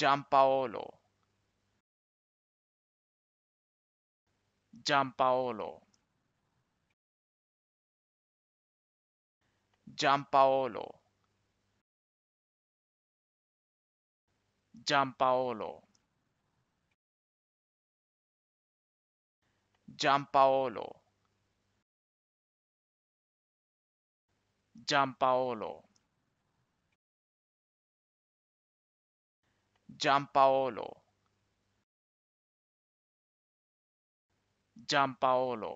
Giampaolo. Giampaolo. Giampaolo. Giampaolo. Giampaolo. Giampaolo. Giampaolo. Giampaolo.